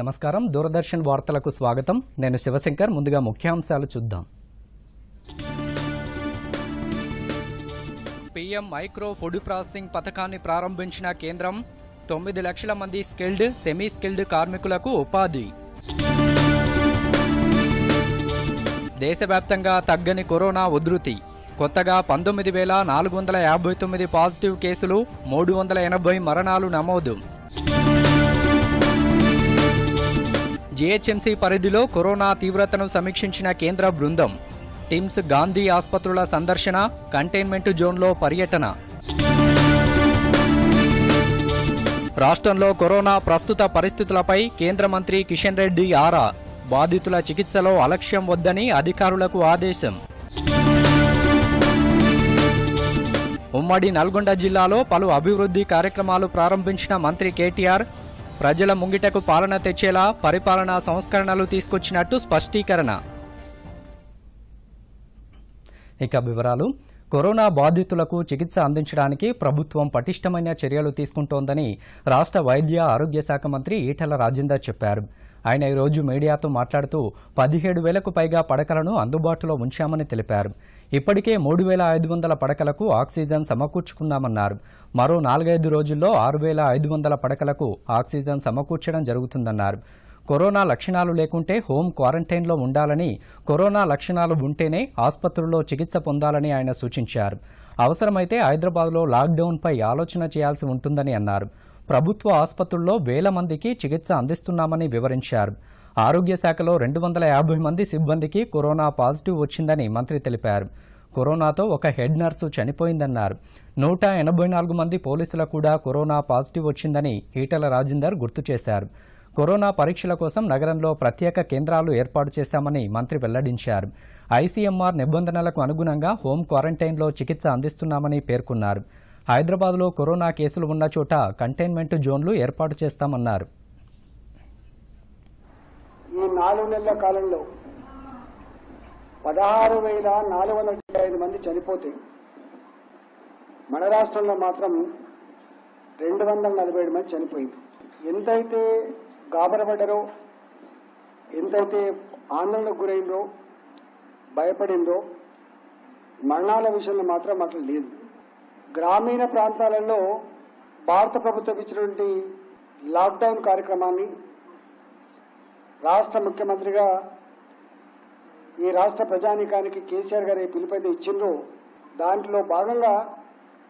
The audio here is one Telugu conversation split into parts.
నమస్కారం దూరదర్శన్ వార్తలకు స్వాగతం నేను శివశంకర్ ముందుగా ముఖ్యాంశాలు చూద్దాం పిఎం మైక్రో ఫుడ్ ప్రాసెసింగ్ పథకాన్ని ప్రారంభించిన కేంద్రం తొమ్మిది లక్షల మంది స్కిల్డ్ సెమీ స్కిల్డ్ కార్మికులకు ఉపాధి దేశవ్యాప్తంగా తగ్గని కరోనా ఉధృతి కొత్తగా పంతొమ్మిది వేల నాలుగు వందల యాభై తొమ్మిది పాజిటివ్ కేసులు మూడు వందల ఎనభై మరణాలు నమోదు జీహెచ్ఎంసీ పరిధిలో కరోనా తీవ్రతను సమీక్షించిన కేంద్ర బృందం టిమ్స్ గాంధీ ఆసుపత్రుల సందర్శన కంటైన్మెంట్ జోన్లో పర్యటన రాష్ట్రంలో కరోనా ప్రస్తుత పరిస్థితులపై కేంద్ర మంత్రి కిషన్ రెడ్డి ఆరా బాధితుల చికిత్సలో అలక్ష్యం వద్దని అధికారులకు ఆదేశం ఉమ్మడి నల్గొండ జిల్లాలో పలు అభివృద్ధి కార్యక్రమాలు ప్రారంభించిన మంత్రి కేటీఆర్ ప్రజల ముంగిటకు పాలన తెచ్చేలా పరిపాలనా సంస్కరణలు తీసుకొచ్చినట్టు స్పష్టీకరణ ఇక వివరాలు కరోనా బాధితులకు చికిత్స అందించడానికి ప్రభుత్వం పటిష్టమైన చర్యలు తీసుకుంటోందని రాష్ట్ర వైద్య ఆరోగ్య శాఖ మంత్రి ఈటల రాజేందర్ చెప్పారు ఆయన ఈరోజు మీడియాతో మాట్లాడుతూ పదిహేడు వేలకు పైగా పడకలను అందుబాటులో ఉంచామని తెలిపారు ఇప్పటికే మూడు వేల ఐదు వందల పడకలకు ఆక్సిజన్ సమకూర్చుకున్నామన్నారు మరో నాలుగైదు రోజుల్లో ఆరు వేల ఐదు వందల పడకలకు ఆక్సిజన్ సమకూర్చడం జరుగుతుందన్నారు కరోనా లక్షణాలు లేకుంటే హోం క్వారంటైన్లో ఉండాలని కరోనా లక్షణాలు ఉంటేనే ఆసుపత్రుల్లో చికిత్స పొందాలని ఆయన సూచించారు అవసరమైతే హైదరాబాద్లో లాక్డౌన్పై ఆలోచన చేయాల్సి ఉంటుందని అన్నారు ప్రభుత్వ ఆసుపత్రుల్లో వేల మందికి చికిత్స అందిస్తున్నామని వివరించారు ఆరోగ్య శాఖలో రెండు వందల యాభై మంది సిబ్బందికి కరోనా పాజిటివ్ వచ్చిందని మంత్రి తెలిపారు కరోనాతో ఒక హెడ్ నర్సు చనిపోయిందన్నారు నూట ఎనభై నాలుగు మంది పోలీసులకు కూడా కరోనా పాజిటివ్ వచ్చిందని ఈటల రాజేందర్ గుర్తు చేశారు కరోనా పరీక్షల కోసం నగరంలో ప్రత్యేక కేంద్రాలు ఏర్పాటు చేశామని మంత్రి వెల్లడించారు ఐసీఎంఆర్ నిబంధనలకు అనుగుణంగా హోం క్వారంటైన్లో చికిత్స అందిస్తున్నామని పేర్కొన్నారు హైదరాబాద్లో కరోనా కేసులు ఉన్న చోట కంటైన్మెంట్ జోన్లు ఏర్పాటు చేస్తామన్నారు ఈ నాలుగు నెలల కాలంలో పదహారు వేల నాలుగు వందల ఐదు మంది చనిపోతే మన రాష్ట్రంలో మాత్రం రెండు వందల నలభై ఏడు మంది చనిపోయింది ఎంతైతే గాబరపడ్డరో ఎంతైతే ఆందోళనకు గురైందో భయపడిందో మరణాల విషయంలో మాత్రం అట్లా లేదు గ్రామీణ ప్రాంతాలలో భారత ప్రభుత్వం ఇచ్చినటువంటి లాక్డౌన్ కార్యక్రమాన్ని రాష్ట్ర ముఖ్యమంత్రిగా ఈ రాష్ట్ర ప్రజానీకానికి కేసీఆర్ గారు ఈ పిలుపైతే ఇచ్చిండ్రు దాంట్లో భాగంగా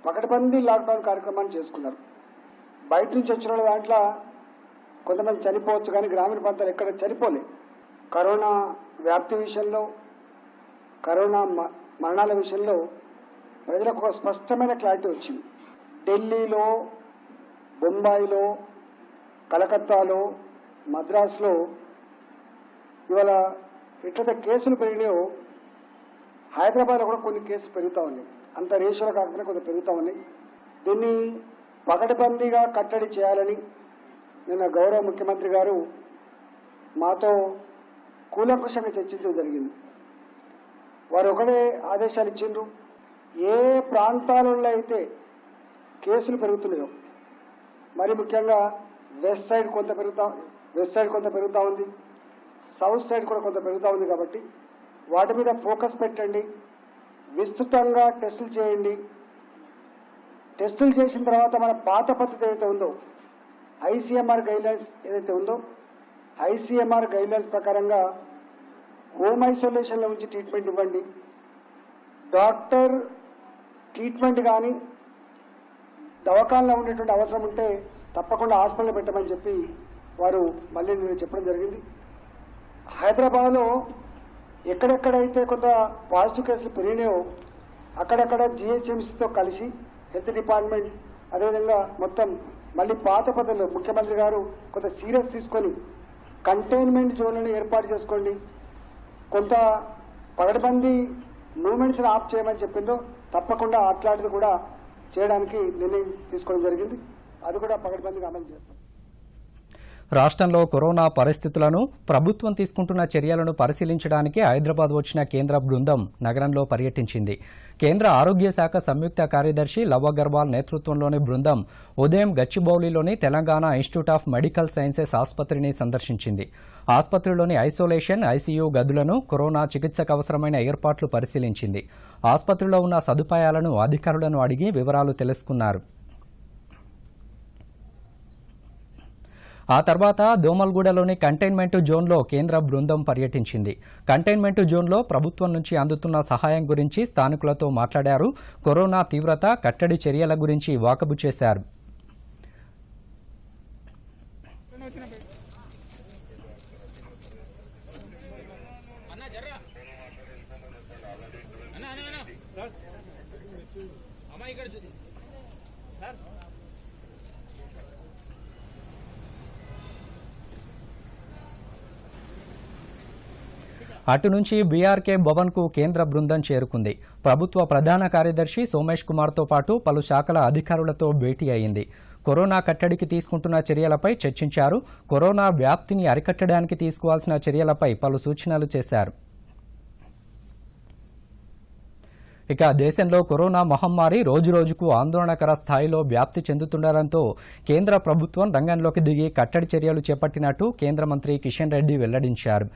పకడ్బందీ లాక్డౌన్ కార్యక్రమాన్ని చేసుకున్నారు బయట నుంచి వచ్చిన దాంట్లో కొంతమంది చనిపోవచ్చు కానీ గ్రామీణ ప్రాంతాలు ఎక్కడ చనిపోలే కరోనా వ్యాప్తి విషయంలో కరోనా మరణాల విషయంలో ప్రజలకు ఒక స్పష్టమైన క్లారిటీ వచ్చింది ఢిల్లీలో బొంబాయిలో కలకత్తాలో మద్రాసులో ఇవాళ ఎట్లయితే కేసులు పెరిగినాయో హైదరాబాద్లో కూడా కొన్ని కేసులు పెరుగుతూ ఉన్నాయి అంత రేషియోలో కాకుండా కొంత పెరుగుతూ ఉన్నాయి దీన్ని పగడబందీగా కట్టడి చేయాలని నిన్న గౌరవ ముఖ్యమంత్రి గారు మాతో కూలంకుశంగా చర్చించడం జరిగింది వారు ఒకటే ఆదేశాలు ఇచ్చిండ్రు ఏ ప్రాంతాలలో అయితే కేసులు పెరుగుతున్నాయో మరి ముఖ్యంగా వెస్ట్ సైడ్ కొంత పెరుగుతా వెస్ట్ సైడ్ కొంత పెరుగుతూ ఉంది సౌత్ సైడ్ కూడా కొంత పెరుగుతూ ఉంది కాబట్టి వాటి మీద ఫోకస్ పెట్టండి విస్తృతంగా టెస్టులు చేయండి టెస్టులు చేసిన తర్వాత మన పాత పద్ధతి ఏదైతే ఉందో ఐసీఎంఆర్ గైడ్లైన్స్ ఏదైతే ఉందో ఐసీఎంఆర్ గైడ్లైన్స్ ప్రకారంగా హోమ్ ఐసోలేషన్లో ఉంచి ట్రీట్మెంట్ ఇవ్వండి డాక్టర్ ట్రీట్మెంట్ కానీ దవాఖానలో ఉండేటువంటి అవసరం ఉంటే తప్పకుండా హాస్పిటల్ పెట్టమని చెప్పి వారు మళ్ళీ నేను చెప్పడం జరిగింది హైదరాబాద్లో ఎక్కడెక్కడైతే కొంత పాజిటివ్ కేసులు పెరిగినాయో అక్కడక్కడ జిహెచ్ఎంసీతో కలిసి హెల్త్ డిపార్ట్మెంట్ అదేవిధంగా మొత్తం మళ్ళీ పాత పద్ధతిలో ముఖ్యమంత్రి గారు కొంత సీరియస్ తీసుకొని కంటైన్మెంట్ జోన్లను ఏర్పాటు చేసుకోండి కొంత పగడబందీ మూమెంట్స్ని ఆఫ్ చేయమని చెప్పిందో తప్పకుండా అట్లాంటిది కూడా చేయడానికి నిర్ణయం తీసుకోవడం జరిగింది అది కూడా పగడబందీగా అమలు చేస్తాం రాష్ట్రంలో కరోనా పరిస్థితులను ప్రభుత్వం తీసుకుంటున్న చర్యలను పరిశీలించడానికి హైదరాబాద్ వచ్చిన కేంద్ర బృందం నగరంలో పర్యటించింది కేంద్ర ఆరోగ్య శాఖ సంయుక్త కార్యదర్శి లవ్ అగర్వాల్ నేతృత్వంలోని బృందం ఉదయం గచ్చిబౌలిలోని Telangana institute of medical sciences ఆసుపత్రిని సందర్శించింది ఆసుపత్రిలోని ఐసోలేషన్ ఐసీయూ గదులను కరోనా చికిత్సకు అవసరమైన ఏర్పాట్లు పరిశీలించింది ఆసుపత్రిలో ఉన్న సదుపాయాలను అధికారులను అడిగి వివరాలు తెలుసుకున్నారు ఆ తర్వాత దోమల్గూడలోని కంటైన్మెంట్ జోన్లో కేంద్ర బృందం పర్యటించింది కంటైన్మెంట్ జోన్లో ప్రభుత్వం నుంచి అందుతున్న సహాయం గురించి స్థానికులతో మాట్లాడారు కరోనా తీవ్రత కట్టడి చర్యల గురించి వాకబు చేశారు అటు నుంచి బీఆర్కే భవన్కు కేంద్ర బృందం చేరుకుంది ప్రభుత్వ ప్రధాన కార్యదర్శి సోమేష్ కుమార్తో పాటు పలు శాఖల అధికారులతో భేటీ అయింది కరోనా కట్టడికి తీసుకుంటున్న చర్యలపై చర్చించారు కరోనా వ్యాప్తిని అరికట్టడానికి తీసుకోవాల్సిన చర్యలపై పలు సూచనలు చేశారు ఇక దేశంలో కరోనా మహమ్మారి రోజురోజుకు ఆందోళనకర స్థాయిలో వ్యాప్తి చెందుతుండడంతో కేంద్ర ప్రభుత్వం రంగంలోకి దిగి కట్టడి చర్యలు చేపట్టినట్టు కేంద్ర మంత్రి కిషన్ రెడ్డి వెల్లడించారు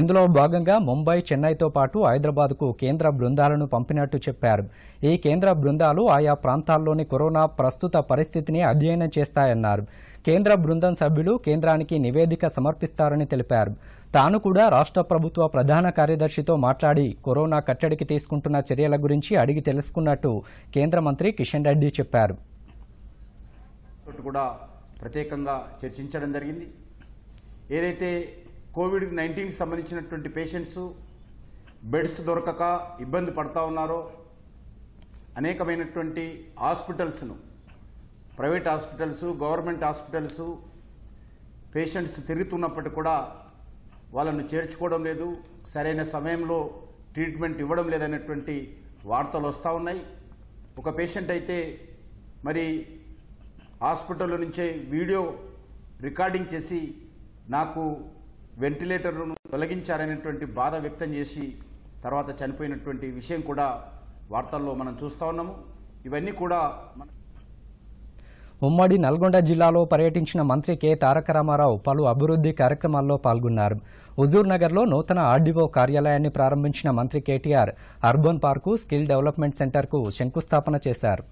ఇందులో భాగంగా ముంబై చెన్నైతో పాటు హైదరాబాద్కు కేంద్ర బృందాలను పంపినట్టు చెప్పారు ఈ కేంద్ర బృందాలు ఆయా ప్రాంతాల్లోని కరోనా ప్రస్తుత పరిస్థితిని అధ్యయనం చేస్తాయన్నారు కేంద్ర బృందం సభ్యులు కేంద్రానికి నివేదిక సమర్పిస్తారని తెలిపారు తాను కూడా రాష్ట్ర ప్రభుత్వ ప్రధాన కార్యదర్శితో మాట్లాడి కరోనా కట్టడికి తీసుకుంటున్న చర్యల గురించి అడిగి తెలుసుకున్నట్టు కేంద్ర మంత్రి కిషన్ రెడ్డి చెప్పారు కూడా ప్రత్యేకంగా చర్చించడం జరిగింది ఏదైతే కోవిడ్ నైన్టీన్కి సంబంధించినటువంటి పేషెంట్స్ బెడ్స్ దొరకక ఇబ్బంది పడతా ఉన్నారో అనేకమైనటువంటి హాస్పిటల్స్ను private hospitals government hospitals patients తిరుగుతున్నప్పటికీ కూడా వాళ్ళను చేర్చుకోవడం లేదు సరైన సమయంలో ట్రీట్మెంట్ ఇవ్వడం లేదనేటువంటి వార్తలు వస్తూ ఉన్నాయి ఒక పేషెంట్ అయితే మరి హాస్పిటల్ నుంచే వీడియో రికార్డింగ్ చేసి నాకు వెంటిలేటర్ను తొలగించారనేటువంటి బాధ వ్యక్తం చేసి తర్వాత చనిపోయినటువంటి విషయం కూడా వార్తల్లో మనం చూస్తూ ఉన్నాము ఇవన్నీ కూడా మన ఉమ్మడి నల్గొండ జిల్లాలో పర్యటించిన మంత్రి కె తారక రామారావు పలు అభివృద్ధి కార్యక్రమాల్లో పాల్గొన్నారు హుజూర్ నగర్లో నూతన ఆర్డీఓ కార్యాలయాన్ని ప్రారంభించిన మంత్రి KTR urban park skill development సెంటర్కు శంకుస్థాపన చేశారు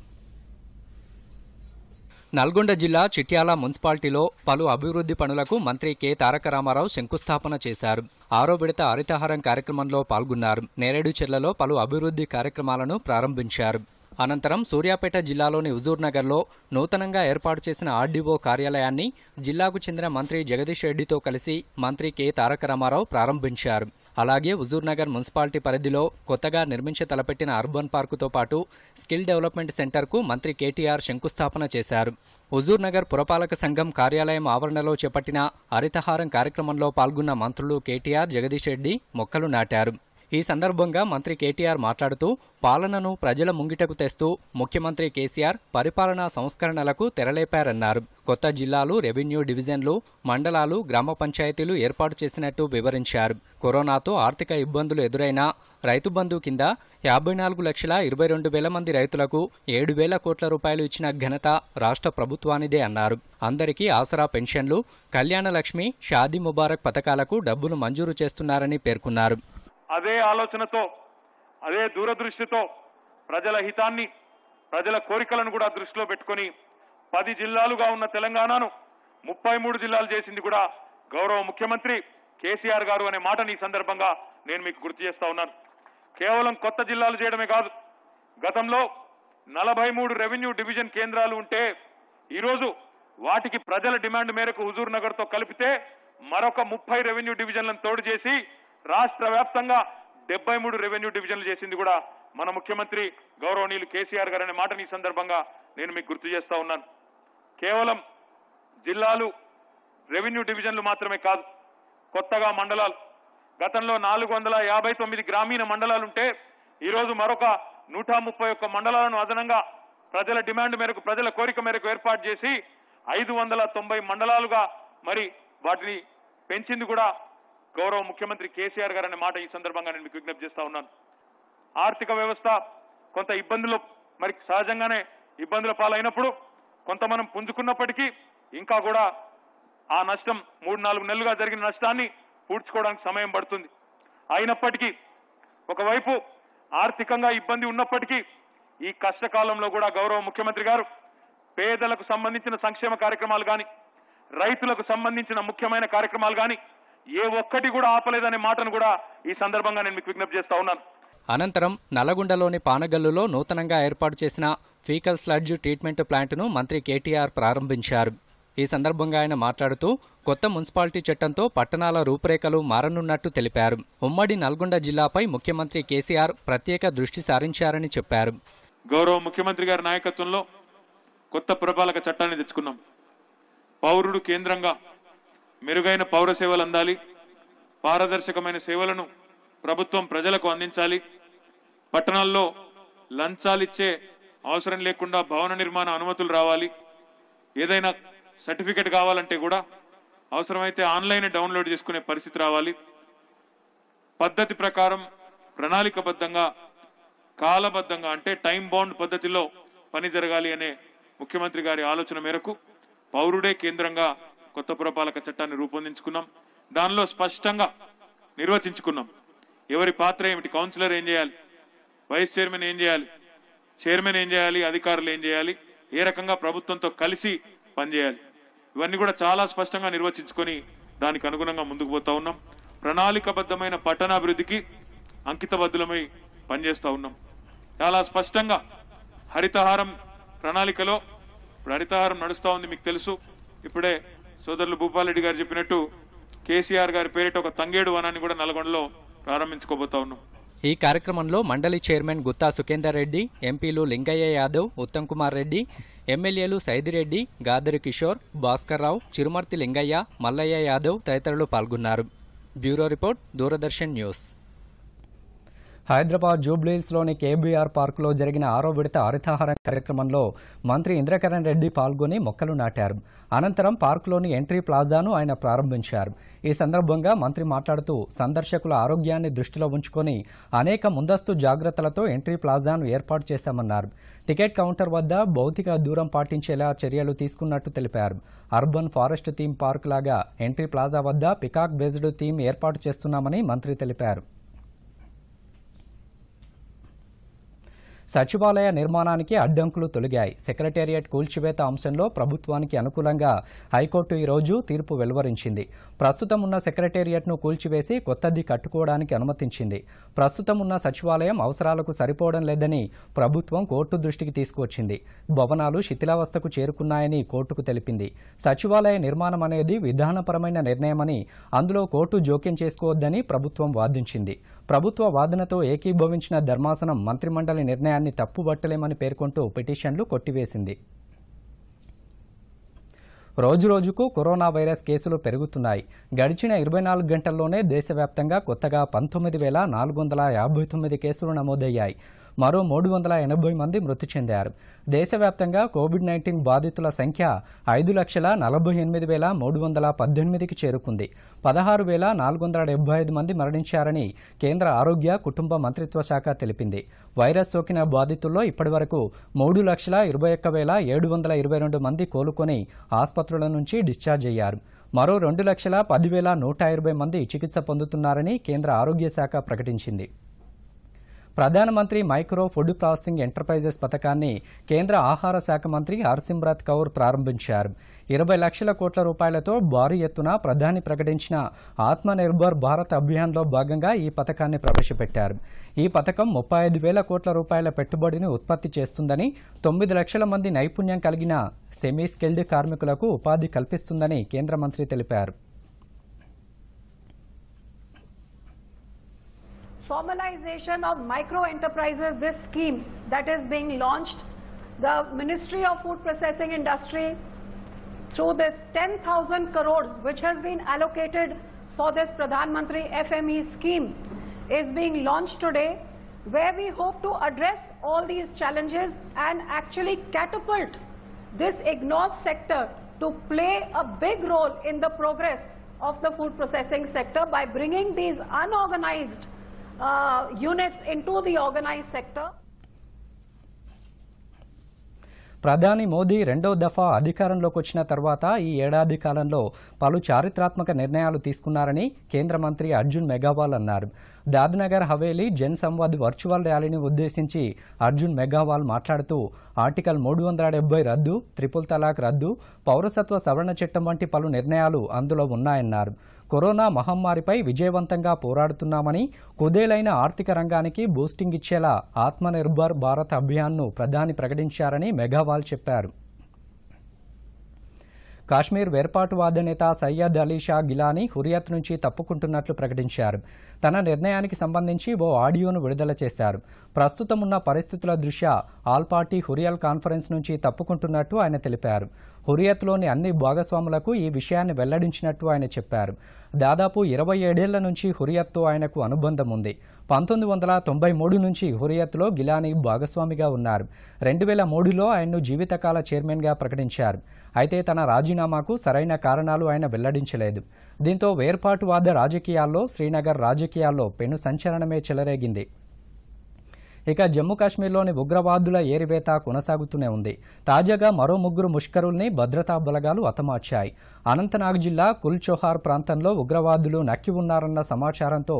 నల్గొండ జిల్లా చిట్యాల మున్సిపాలిటీలో పలు అభివృద్ధి పనులకు మంత్రి కె తారక రామారావు శంకుస్థాపన చేశారు ఆరో విడత హరితహారం కార్యక్రమంలో పాల్గొన్నారు నేరేడు చెర్లలో పలు అభివృద్ధి కార్యక్రమాలను ప్రారంభించారు అనంతరం సూర్యాపేట జిల్లాలోని హుజూర్నగర్లో నూతనంగా ఏర్పాటు చేసిన ఆర్డీఓ కార్యాలయాన్ని జిల్లాకు చెందిన మంత్రి జగదీష్ రెడ్డితో కలిసి మంత్రి కె తారక రామారావు ప్రారంభించారు అలాగే హుజూర్నగర్ మున్సిపాలిటీ పరిధిలో కొత్తగా నిర్మించ తలపెట్టిన అర్బన్ పార్కుతో పాటు స్కిల్ డెవలప్మెంట్ సెంటర్కు మంత్రి కేటీఆర్ శంకుస్థాపన చేశారు హుజూర్నగర్ పురపాలక సంఘం కార్యాలయం ఆవరణలో చేపట్టిన హరితహారం కార్యక్రమంలో పాల్గొన్న మంత్రులు కేటీఆర్ జగదీష్ రెడ్డి మొక్కలు నాటారు ఈ సందర్భంగా మంత్రి కేటీఆర్ మాట్లాడుతూ పాలనను ప్రజల ముంగిటకు తెస్తూ ముఖ్యమంత్రి కేసీఆర్ పరిపాలనా సంస్కరణలకు తెరలేపారన్నారు కొత్త జిల్లాలు రెవెన్యూ డివిజన్లు మండలాలు గ్రామ పంచాయతీలు ఏర్పాటు చేసినట్టు వివరించారు కరోనాతో ఆర్థిక ఇబ్బందులు ఎదురైనా రైతు బంధు కింద యాభై నాలుగు లక్షల ఇరవై రెండు వేల మంది రైతులకు ఏడు వేల కోట్ల రూపాయలు ఇచ్చిన ఘనత రాష్ట్ర ప్రభుత్వానిదే అన్నారు అందరికీ ఆసరా పెన్షన్లు కళ్యాణలక్ష్మి షాదీ ముబారక్ పథకాలకు డబ్బులు మంజూరు చేస్తున్నారని పేర్కొన్నారు అదే ఆలోచనతో అదే దూరదృష్టితో ప్రజల హితాన్ని ప్రజల కోరికలను కూడా దృష్టిలో పెట్టుకొని పది జిల్లాలుగా ఉన్న తెలంగాణను ముప్పై మూడు జిల్లాలు చేసింది కూడా గౌరవ ముఖ్యమంత్రి కేసీఆర్ గారు అనే మాటని ఈ సందర్భంగా నేను మీకు గుర్తు చేస్తా ఉన్నాను కేవలం కొత్త జిల్లాలు చేయడమే కాదు గతంలో నలభై మూడు రెవెన్యూ డివిజన్ కేంద్రాలు ఉంటే ఈరోజు వాటికి ప్రజల డిమాండ్ మేరకు హుజూర్ నగర్తో కలిపితే మరొక ముప్పై రెవెన్యూ డివిజన్లను తోడు చేసి రాష్ట్ర వ్యాప్తంగా డెబ్బై మూడు రెవెన్యూ డివిజన్లు చేసింది కూడా మన ముఖ్యమంత్రి గౌరవనీయులు కేసీఆర్ గారు అనే మాటని ఈ సందర్భంగా నేను మీకు గుర్తు చేస్తా ఉన్నాను కేవలం జిల్లాలు రెవెన్యూ డివిజన్లు మాత్రమే కాదు కొత్తగా మండలాలు గతంలో నాలుగు వందల యాభై తొమ్మిది గ్రామీణ మండలాలుంటే ఈరోజు మరొక నూట ముప్పై ఒక్క మండలాలను అదనంగా ప్రజల డిమాండ్ మేరకు ప్రజల కోరిక మేరకు ఏర్పాటు చేసి ఐదు వందల తొంభై మండలాలుగా మరి వాటిని పెంచింది కూడా గౌరవ ముఖ్యమంత్రి కేసీఆర్ గారు అనే మాట ఈ సందర్భంగా నేను మీకు విజ్ఞప్తి చేస్తా ఉన్నాను ఆర్థిక వ్యవస్థ కొంత ఇబ్బందులు మరి సహజంగానే ఇబ్బందుల పాలైనప్పుడు కొంత మనం పుంజుకున్నప్పటికీ ఇంకా కూడా ఆ నష్టం మూడు నాలుగు నెలలుగా జరిగిన నష్టాన్ని పూడ్చుకోవడానికి సమయం పడుతుంది అయినప్పటికీ ఒకవైపు ఆర్థికంగా ఇబ్బంది ఉన్నప్పటికీ ఈ కష్టకాలంలో కూడా గౌరవ ముఖ్యమంత్రి గారు పేదలకు సంబంధించిన సంక్షేమ కార్యక్రమాలు కానీ రైతులకు సంబంధించిన ముఖ్యమైన కార్యక్రమాలు కానీ ఏ ఒక్కటి కూడా ఆపలేదనే మాటను కూడా ఈ సందర్భంగా నేను మీకు విజ్ఞప్తి చేస్తా ఉన్నాను అనంతరం నల్గొండలోని పానగల్లులో నూతనంగా ఏర్పాటు చేసిన ఫీకల్ స్లడ్జ్ ట్రీట్మెంట్ ప్లాంట్ను మంత్రి కేటీఆర్ ప్రారంభించారు ఈ సందర్భంగా ఆయన మాట్లాడుతూ కొత్త మున్సిపాలిటీ చట్టంతో పట్టణాల రూపురేఖలు మారనున్నట్టు తెలిపారు ఉమ్మడి నల్గొండ జిల్లాపై ముఖ్యమంత్రి కేసీఆర్ ప్రత్యేక దృష్టి సారించారని చెప్పారు గౌరవ ముఖ్యమంత్రి గారి నాయకత్వంలో కొత్త పురపాలక చట్టాన్ని తెచ్చుకున్నాం పౌరుడు కేంద్రంగా మెరుగైన పౌర సేవలు అందాలి పారదర్శకమైన సేవలను ప్రభుత్వం ప్రజలకు అందించాలి పట్టణాల్లో లంచాలిచ్చే అవసరం లేకుండా భవన నిర్మాణ అనుమతులు రావాలి ఏదైనా సర్టిఫికెట్ కావాలంటే కూడా అవసరమైతే ఆన్లైన్ డౌన్లోడ్ చేసుకునే పరిస్థితి రావాలి పద్ధతి ప్రకారం ప్రణాళికబద్ధంగా కాలబద్ధంగా అంటే టైం బౌండ్ పద్ధతిలో పని జరగాలి అనే ముఖ్యమంత్రి గారి ఆలోచన మేరకు పౌరుడే కేంద్రంగా కొత్త పురపాలక చట్టాన్ని రూపొందించుకున్నాం దానిలో స్పష్టంగా నిర్వచించుకున్నాం ఎవరి పాత్ర ఏమిటి కౌన్సిలర్ ఏం చేయాలి వైస్ చైర్మన్ ఏం చేయాలి చైర్మన్ ఏం చేయాలి అధికారులు ఏం చేయాలి ఏ రకంగా ప్రభుత్వంతో కలిసి పనిచేయాలి ఇవన్నీ కూడా చాలా స్పష్టంగా నిర్వచించుకొని దానికి అనుగుణంగా ముందుకు పోతా ఉన్నాం ప్రణాళికబద్ధమైన పట్టణాభివృద్ధికి అంకితబద్ధులమై పనిచేస్తూ ఉన్నాం చాలా స్పష్టంగా హరితహారం ప్రణాళికలో హరితహారం నడుస్తూ ఉంది మీకు తెలుసు ఇప్పుడే సోదరులు భూపాలరెడ్డి గారు చెప్పినట్టు కేసీఆర్ గారి పేరిట ఒక తంగేడు వనాన్ని కూడా నల్గొండలో ప్రారంభించుకోబోతా ఉన్నాం ఈ కార్యక్రమంలో మండలి చైర్మన్ గుత్తా సుఖేందర్ రెడ్డి ఎంపీలు లింగయ్య యాదవ్ ఉత్తమ్ కుమార్ రెడ్డి ఎమ్మెల్యేలు సైదిరెడ్డి గాదరి కిషోర్ భాస్కర్రావు చిరుమర్తి లింగయ్య మల్లయ్య యాదవ్ తదితరులు పాల్గొన్నారు bureau report Doordarshan news Hyderabad జూబ్లీహిల్స్లోని కేబీఆర్ పార్కులో జరిగిన ఆరో విడత హరితహార కార్యక్రమంలో మంత్రి ఇంద్రకరణ్ రెడ్డి పాల్గొని మొక్కలు నాటారు అనంతరం పార్కులోని ఎంట్రీ ప్లాజాను ఆయన ప్రారంభించారు ఈ సందర్భంగా మంత్రి మాట్లాడుతూ సందర్శకుల ఆరోగ్యాన్ని దృష్టిలో ఉంచుకొని అనేక ముందస్తు జాగ్రత్తలతో ఎంట్రీ ప్లాజాను ఏర్పాటు చేశామన్నారు టికెట్ కౌంటర్ వద్ద భౌతిక దూరం పాటించేలా చర్యలు తీసుకున్నట్టు తెలిపారు అర్బన్ ఫారెస్ట్ థీమ్ పార్క్ లాగా ఎంట్రీ ప్లాజా వద్ద పికాక్ బేస్డ్ థీమ్ ఏర్పాటు చేస్తున్నామని మంత్రి తెలిపారు సచివాలయ నిర్మాణానికి అడ్డంకులు తొలిగాయి సెక్రటేరియట్ కూల్చివేత అంశంలో ప్రభుత్వానికి అనుకూలంగా హైకోర్టు ఈరోజు తీర్పు వెలువరించింది ప్రస్తుతం ఉన్న సెక్రటేరియట్ను కూల్చివేసి కొత్తది కట్టుకోవడానికి అనుమతించింది ప్రస్తుతం ఉన్న సచివాలయం అవసరాలకు సరిపోవడం లేదని ప్రభుత్వం కోర్టు దృష్టికి తీసుకువచ్చింది భవనాలు శిథిలావస్థకు చేరుకున్నాయని కోర్టుకు తెలిపింది సచివాలయ నిర్మాణం అనేది విధానపరమైన నిర్ణయమని అందులో కోర్టు జోక్యం చేసుకోవద్దని ప్రభుత్వం వాదించింది ప్రభుత్వ వాదనతో ఏకీభవించిన ధర్మాసనం మంత్రిమండలి నిర్ణయాన్ని నిర్ణయాన్ని తప్పుబట్టలేమని పేర్కొంటూ పిటిషన్లు కొట్టివేసింది రోజురోజుకు కరోనా వైరస్ కేసులు పెరుగుతున్నాయి గడిచిన ఇరవై నాలుగు గంటల్లోనే దేశవ్యాప్తంగా కొత్తగా పంతొమ్మిది వేల నాలుగు వందల యాభై తొమ్మిది కేసులు నమోదయ్యాయి మరో మూడు వందల ఎనభై మంది మృతి చెందారు దేశవ్యాప్తంగా కోవిడ్ నైన్టీన్ బాధితుల సంఖ్య ఐదు లక్షల నలభై ఎనిమిది వేల మూడు వందల పద్దెనిమిదికి చేరుకుంది పదహారు వేల నాలుగు వందల డెబ్బై ఐదు మంది మరణించారని కేంద్ర ఆరోగ్య కుటుంబ మంత్రిత్వ శాఖ తెలిపింది వైరస్ సోకిన బాధితుల్లో ఇప్పటివరకు మూడు లక్షల ఇరవై ఒక్క వేల ఏడు వందల ఇరవై రెండు మంది కోలుకొని ఆసుపత్రుల నుంచి డిశ్చార్జ్ అయ్యారు మరో రెండు లక్షల పదివేల నూట ఇరవై మంది చికిత్స పొందుతున్నారని కేంద్ర ఆరోగ్య శాఖ ప్రకటించింది ప్రధానమంత్రి మైక్రో ఫుడ్ ప్రాసెసింగ్ ఎంటర్ప్రైజెస్ పథకాన్ని కేంద్ర ఆహార శాఖ మంత్రి హర్సిమ్రత్ కౌర్ ప్రారంభించారు ఇరవై లక్షల కోట్ల రూపాయలతో భారీ ఎత్తున ప్రధాని ప్రకటించిన ఆత్మనిర్భర్ భారత్ అభియాన్లో భాగంగా ఈ పథకాన్ని ప్రవేశపెట్టారు ఈ పథకం ముప్పై ఐదు వేల కోట్ల రూపాయల పెట్టుబడిని ఉత్పత్తి చేస్తుందని తొమ్మిది లక్షల మంది నైపుణ్యం కలిగిన సెమీ స్కిల్డ్ కార్మికులకు ఉపాధి కల్పిస్తుందని కేంద్ర మంత్రి తెలిపారు formalization of micro enterprises, this scheme that is being launched, the Ministry of Food Processing Industry through this 10,000 crores which has been allocated for this Pradhan Mantri FME scheme is being launched today where we hope to address all these challenges and actually catapult this ignored sector to play a big role in the progress of the food processing sector by bringing these unorganized ప్రధాని మోదీ రెండో దఫా అధికారంలోకి వచ్చిన తర్వాత ఈ ఏడాది కాలంలో పలు చారిత్రాత్మక నిర్ణయాలు తీసుకున్నారని కేంద్ర మంత్రి అర్జున్ మెగావాల్ అన్నారు దాద్నగర్ హవేలీ జన్ సంవాద్ వర్చువల్ ర్యాలీని ఉద్దేశించి అర్జున్ మెగావాల్ మాట్లాడుతూ ఆర్టికల్ మూడు వందల డెబ్బై రద్దు త్రిపుల్ తలాక్ రద్దు పౌరసత్వ సవరణ చట్టం వంటి పలు నిర్ణయాలు అందులో ఉన్నాయన్నారు కరోనా మహమ్మారిపై విజయవంతంగా పోరాడుతున్నామని కుదేలైన ఆర్థిక రంగానికి బూస్టింగ్ ఇచ్చేలా ఆత్మనిర్భర్ భారత్ అభియాన్ను ప్రధాని ప్రకటించారని మెగావాల్ చెప్పారు కాశ్మీర్ వేర్పాటువాద నేత సయ్యద్ అలీ షా గిలానీ హురియత్ నుంచి తప్పుకుంటున్నట్లు ప్రకటించారు తన నిర్ణయానికి సంబంధించి ఓ ఆడియోను విడుదల చేశారు ప్రస్తుతం ఉన్న పరిస్థితుల దృష్ట్యా ఆల్ పార్టీ హురియల్ కాన్ఫరెన్స్ నుంచి తప్పుకుంటున్నట్టు ఆయన తెలిపారు హురియత్లోని అన్ని భాగస్వాములకు ఈ విషయాన్ని వెల్లడించినట్టు ఆయన చెప్పారు దాదాపు ఇరవై ఏడేళ్ల నుంచి హురియత్తో ఆయనకు అనుబంధం ఉంది పంతొమ్మిది వందల తొంభై మూడు నుంచి హురియత్లో గిలానీ భాగస్వామిగా ఉన్నారు రెండు వేల మూడులో ఆయన్ను జీవితకాల చైర్మన్గా ప్రకటించారు అయితే తన రాజీనామాకు సరైన కారణాలు ఆయన వెల్లడించలేదు దీంతో వేర్పాటువాద రాజకీయాల్లో శ్రీనగర్ రాజకీయాల్లో పెను సంచలనమే చెలరేగింది ఇక జమ్మూ కాశ్మీర్లోని ఉగ్రవాదుల ఏరివేత కొనసాగుతూనే ఉంది తాజాగా మరో ముగ్గురు ముష్కరుల్ని భద్రతా బలగాలు అతమార్చాయి అనంతనాగ్ జిల్లా కుల్చోహార్ ప్రాంతంలో ఉగ్రవాదులు నక్కి ఉన్నారన్న సమాచారంతో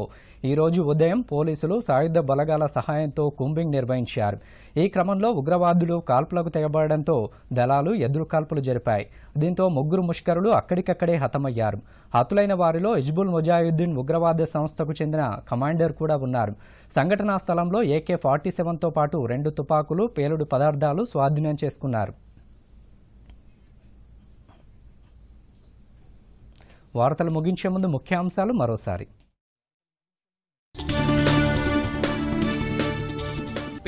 ఈరోజు ఉదయం పోలీసులు సాయుధ బలగాల సహాయంతో కుంబింగ్ నిర్వహించారు ఈ క్రమంలో ఉగ్రవాదులు కాల్పులకు తెగబడడంతో దళాలు ఎదురు కాల్పులు జరిపాయి దీంతో ముగ్గురు ముష్కరులు అక్కడికక్కడే హతమయ్యారు హతులైన వారిలో ఇజ్బుల్ ముజాయుద్దీన్ ఉగ్రవాద సంస్థకు చెందిన కమాండర్ కూడా ఉన్నారు సంఘటనా స్థలంలో ఏకే ఫార్టీ సెవెన్తో పాటు రెండు తుపాకులు పేలుడు పదార్థాలు స్వాధీనం చేసుకున్నారు వార్తలు ముగించే ముందు ముఖ్యాంశాలు మరోసారి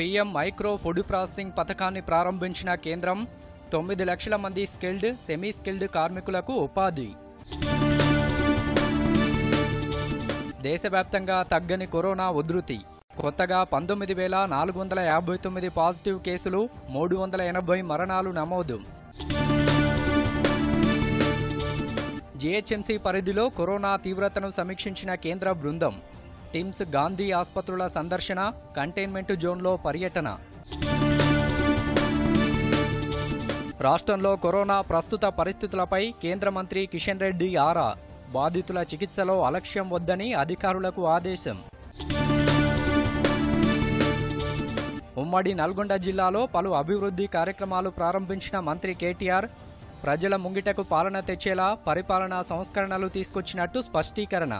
పీఎం మైక్రో ఫుడ్ ప్రాసెసింగ్ పథకాన్ని ప్రారంభించిన కేంద్రం తొమ్మిది లక్షల మంది స్కిల్డ్ సెమీ స్కిల్డ్ కార్మికులకు ఉపాధి దేశవ్యాప్తంగా తగ్గని కరోనా ఉధృతి కొత్తగా పంతొమ్మిది వేల నాలుగు వందల యాభై తొమ్మిది పాజిటివ్ కేసులు మూడు వందల ఎనభై మరణాలు నమోదు జీహెచ్ఎంసీ పరిధిలో కరోనా తీవ్రతను సమీక్షించిన కేంద్ర బృందం టిమ్స్ గాంధీ ఆసుపత్రుల సందర్శన కంటైన్మెంట్ జోన్లో పర్యటన రాష్ట్రంలో కరోనా ప్రస్తుత పరిస్థితులపై కేంద్ర మంత్రి కిషన్ రెడ్డి ఆరా బాధితుల చికిత్సలో అలక్ష్యం వద్దని అధికారులకు ఆదేశం ఉమ్మడి నల్గొండ జిల్లాలో పలు అభివృద్ధి కార్యక్రమాలు ప్రారంభించిన మంత్రి కేటీఆర్ ప్రజల ముంగిటకు పాలన తెచ్చేలా పరిపాలనా సంస్కరణలు తీసుకొచ్చినట్టు స్పష్టీకరణ